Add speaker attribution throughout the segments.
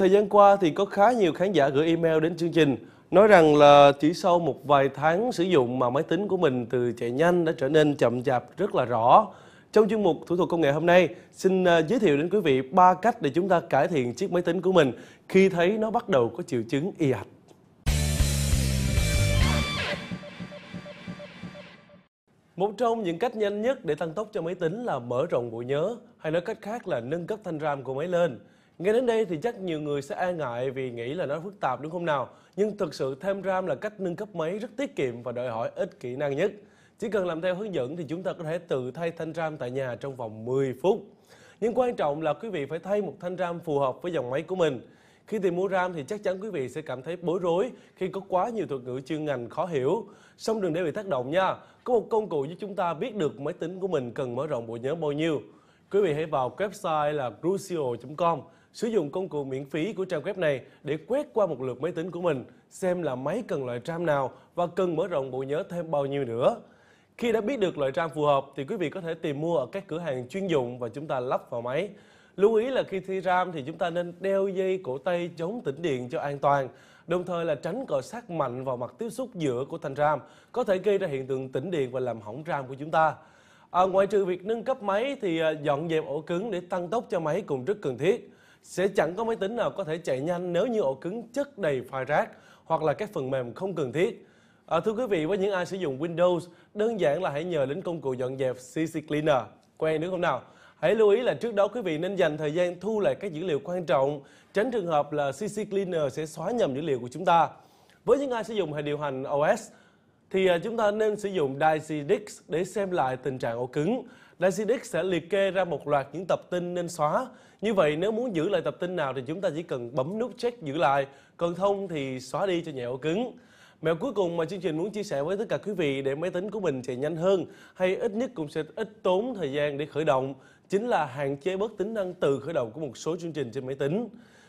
Speaker 1: Thời gian qua thì có khá nhiều khán giả gửi email đến chương trình nói rằng là chỉ sau một vài tháng sử dụng mà máy tính của mình từ chạy nhanh đã trở nên chậm chạp rất là rõ. Trong chương mục thủ thuật công nghệ hôm nay, xin à, giới thiệu đến quý vị ba cách để chúng ta cải thiện chiếc máy tính của mình khi thấy nó bắt đầu có triệu chứng y ạch. Một trong những cách nhanh nhất để tăng tốc cho máy tính là mở rộng bộ nhớ hay nói cách khác là nâng cấp thanh RAM của máy lên. Nghe đến đây thì chắc nhiều người sẽ e ngại vì nghĩ là nó phức tạp đúng không nào? Nhưng thực sự thêm RAM là cách nâng cấp máy rất tiết kiệm và đòi hỏi ít kỹ năng nhất. Chỉ cần làm theo hướng dẫn thì chúng ta có thể tự thay thanh RAM tại nhà trong vòng 10 phút. Nhưng quan trọng là quý vị phải thay một thanh RAM phù hợp với dòng máy của mình. Khi tìm mua RAM thì chắc chắn quý vị sẽ cảm thấy bối rối khi có quá nhiều thuật ngữ chuyên ngành khó hiểu. Song đừng để bị tác động nha. Có một công cụ giúp chúng ta biết được máy tính của mình cần mở rộng bộ nhớ bao nhiêu. Quý vị hãy vào website là crucial.com Sử dụng công cụ miễn phí của trang web này để quét qua một lượt máy tính của mình, xem là máy cần loại RAM nào và cần mở rộng bộ nhớ thêm bao nhiêu nữa. Khi đã biết được loại RAM phù hợp thì quý vị có thể tìm mua ở các cửa hàng chuyên dụng và chúng ta lắp vào máy. Lưu ý là khi thi RAM thì chúng ta nên đeo dây cổ tay chống tĩnh điện cho an toàn, đồng thời là tránh cọ sát mạnh vào mặt tiếp xúc giữa của thanh RAM, có thể gây ra hiện tượng tĩnh điện và làm hỏng RAM của chúng ta. À, ngoại trừ việc nâng cấp máy thì à, dọn dẹp ổ cứng để tăng tốc cho máy cũng rất cần thiết. Sẽ chẳng có máy tính nào có thể chạy nhanh nếu như ổ cứng chất đầy file rác hoặc là các phần mềm không cần thiết. À, thưa quý vị, với những ai sử dụng Windows, đơn giản là hãy nhờ đến công cụ dọn dẹp CC Cleaner. Quen đúng không nào? Hãy lưu ý là trước đó quý vị nên dành thời gian thu lại các dữ liệu quan trọng, tránh trường hợp là CC Cleaner sẽ xóa nhầm dữ liệu của chúng ta. Với những ai sử dụng hệ điều hành OS, thì à, chúng ta nên sử dụng Dicey Dix để xem lại tình trạng ổ cứng. Lexinix sẽ liệt kê ra một loạt những tập tin nên xóa. Như vậy nếu muốn giữ lại tập tin nào thì chúng ta chỉ cần bấm nút check giữ lại, còn không thì xóa đi cho nhẹo cứng. Mẹo cuối cùng mà chương trình muốn chia sẻ với tất cả quý vị để máy tính của mình chạy nhanh hơn hay ít nhất cũng sẽ ít tốn thời gian để khởi động chính là hạn chế bớt tính năng từ khởi động của một số chương trình trên máy tính.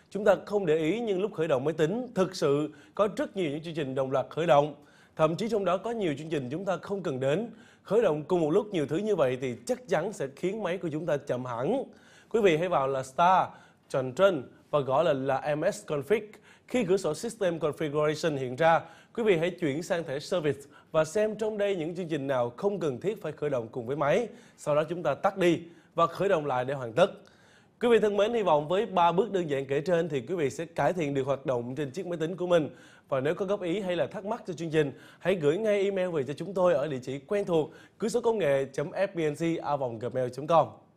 Speaker 1: Chúng ta không để ý nhưng lúc khởi động máy tính thực sự có rất nhiều những chương trình đồng loạt khởi động. Thậm chí trong đó có nhiều chương trình chúng ta không cần đến. Khởi động cùng một lúc nhiều thứ như vậy thì chắc chắn sẽ khiến máy của chúng ta chậm hẳn. Quý vị hãy vào là star trần trân và gọi lệnh là, là ms config. Khi cửa sổ System Configuration hiện ra, quý vị hãy chuyển sang thẻ Service và xem trong đây những chương trình nào không cần thiết phải khởi động cùng với máy. Sau đó chúng ta tắt đi và khởi động lại để hoàn tất. Quý vị thân mến, hy vọng với ba bước đơn giản kể trên thì quý vị sẽ cải thiện được hoạt động trên chiếc máy tính của mình. Và nếu có góp ý hay là thắc mắc cho chương trình, hãy gửi ngay email về cho chúng tôi ở địa chỉ quen thuộc cứ số công nghệ fbnc com